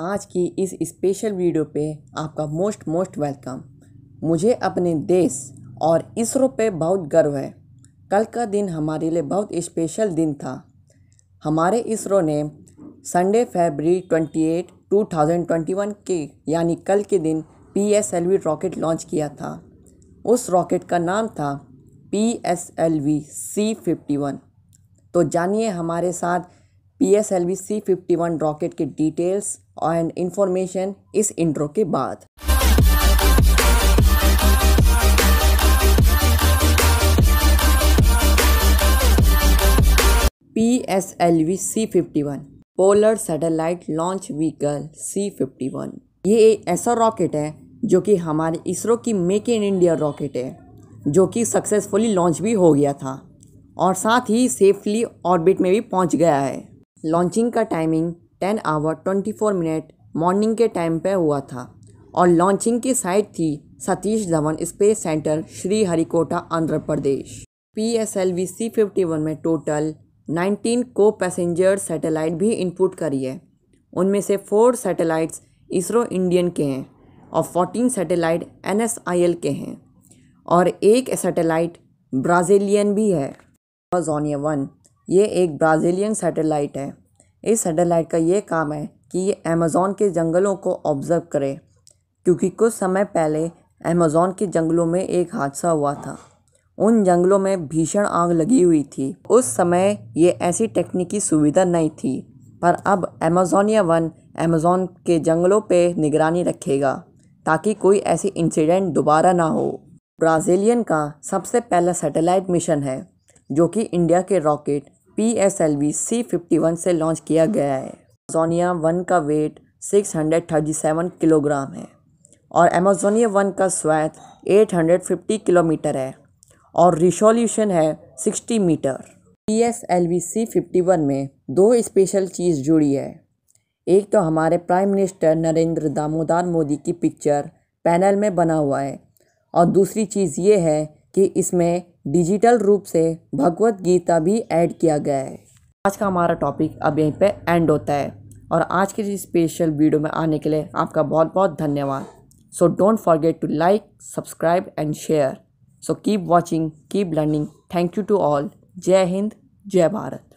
आज की इस स्पेशल वीडियो पे आपका मोस्ट मोस्ट वेलकम मुझे अपने देश और इसरो पे बहुत गर्व है कल का दिन हमारे लिए बहुत स्पेशल दिन था हमारे इसरो ने संडे फरवरी 28, 2021 के यानी कल के दिन P S L V rocket launch किया था उस रॉकेट का नाम था P S L V C fifty one तो जानिए हमारे साथ P S L V C fifty one rocket के डिटेल्स एंड इन्फॉर्मेशन इस इंट्रो के बाद P S L V C fifty one polar satellite launch vehicle C fifty one ये एक ऐसा रॉकेट है जो कि हमारे इसरो की मेक इन इंडिया रॉकेट है जो कि सक्सेसफुली लॉन्च भी हो गया था और साथ ही सेफली ऑर्बिट में भी पहुंच गया है लॉन्चिंग का timing ten hour twenty four minute morning के टाइम पे हुआ था और लॉन्चिंग की साइट थी Satish Dhawan space centre Sriharikota Andhra Pradesh P S L V C fifty one में टोटल नाइनटीन को पैसेंजर सैटेलाइट भी इनपुट करी है उनमें से फोर सैटेलाइट्स इसरो इंडियन के हैं और fourteen satellite N S I L के हैं और एक सैटेलाइट ब्राज़ीलियन भी है वन ये एक ब्राज़ीलियन सैटेलाइट है इस सैटेलाइट का ये काम है कि ये अमेज़ोन के जंगलों को ऑब्ज़र्व करे क्योंकि कुछ समय पहले अमेज़ोन के जंगलों में एक हादसा हुआ था उन जंगलों में भीषण आग लगी हुई थी उस समय ये ऐसी टेक्निकी सुविधा नहीं थी पर अब अमेजोनिया वन अमेज़ोन के जंगलों पे निगरानी रखेगा ताकि कोई ऐसी इंसिडेंट दोबारा ना हो ब्राज़ीलियन का सबसे पहला सैटेलाइट मिशन है जो कि इंडिया के rocket P S L V C fifty one से लॉन्च किया गया है अमेजोनिया वन का weight six hundred thirty seven kilogram है और अमेजोनिया वन का swath eight hundred fifty kilometre है और रिसोल्यूशन है sixty metre P S L V C fifty one में दो स्पेशल चीज़ जुड़ी है एक तो हमारे प्राइम मिनिस्टर नरेंद्र दामोदर मोदी की पिक्चर पैनल में बना हुआ है और दूसरी चीज़ ये है कि इसमें डिजिटल रूप से भगवत गीता भी ऐड किया गया है आज का हमारा टॉपिक अब यहीं पे एंड होता है और आज के इस स्पेशल वीडियो में आने के लिए आपका बहुत बहुत धन्यवाद so don't forget to like subscribe and share so keep watching keep learning thank you to all जय हिंद जय भारत